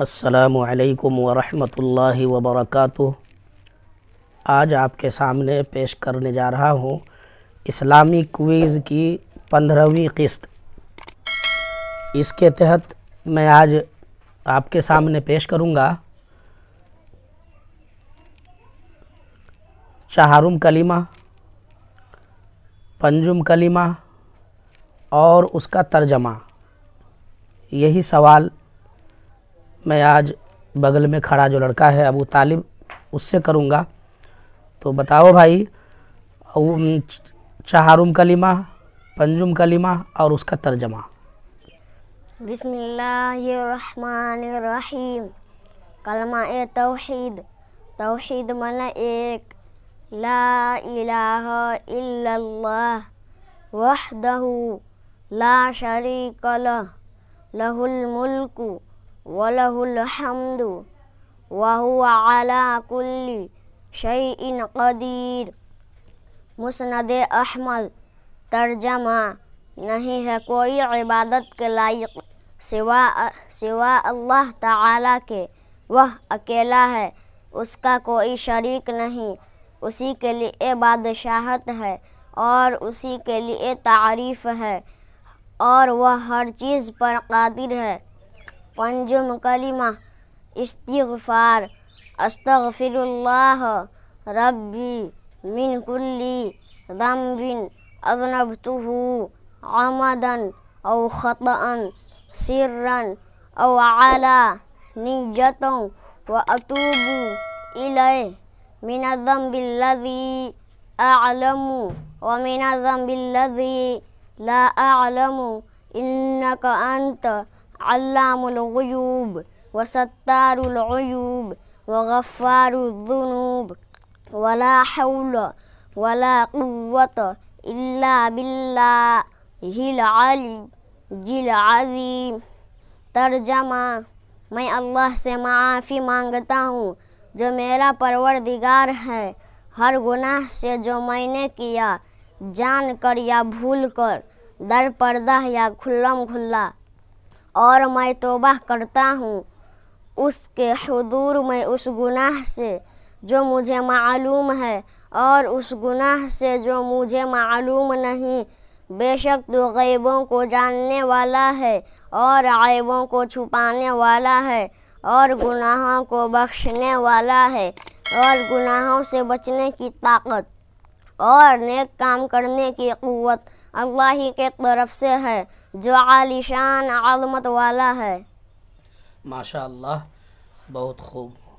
अस्सलाम वालेकुम वरहमतुल्लाहि आज आपके सामने पेश करने जा रहा हूँ इस्लामी क्वीज़ की पंद्रहवीं किस्त इसके तहत मैं आज आपके सामने पेश करूँगा चाहारुम कलीमा पंजुम कलीमा और उसका तर्जमा यही सवाल मैं आज बगल में खड़ा जो लड़का है अबू तालिब उससे करूँगा तो बताओ भाई शाहरुम कलीमा पंजुम कलीमा और उसका तर्जमा बिस्मिल्लाहिर्रहमानिर्रहीम कलमा ए तौहीद तौहीद मन एक لا إله إلا الله وحده لا شريك له له الملك وله الحمد وهو على كل شيء قدير मुसनद अहमद तर्जमा नहीं है कोई इबादत के लायक سوا اللہ تعالیٰ کے وہ اکیلا ہے اس کا کوئی شریک نہیں उसी के लिए बादशाहत है और उसी के लिए तारीफ़ है और वह हर चीज़ पर कादिर है पंजुम कलिमा इस्तफ़ार अस्तफ़िरल्लाह रब्बी मिन कुल्ली दम्बिन अदनबतहू आमदन और ख़तअन सिर्रन और आला निजतों व अतूबू इले من الذنب الذي أعلم ومن الذنب الذي لا أعلم إنك أنت علام الغيوب وستار العيوب وغفار الذنوب ولا حول ولا قوة إلا بالله العلي العظيم ترجمة ما الله سمع في मांगता जो मेरा परवरदिगार है हर गुनाह से जो मैंने किया जान कर या भूल कर दर पर्दा या खुल्लम खुल्ला और मैं तोबा करता हूँ उसके हदूर में उस गुनाह से जो मुझे मालूम है और उस गुनाह से जो मुझे मालूम नहीं बेशक तो गैबों को जानने वाला है और आयबों को छुपाने वाला है और गुनाहों को बख्शने वाला है और गुनाहों से बचने की ताकत और नेक काम करने की क़वत अल्लाह ही के तरफ से है जो आलिशान आलमत वाला है माशा बहुत खूब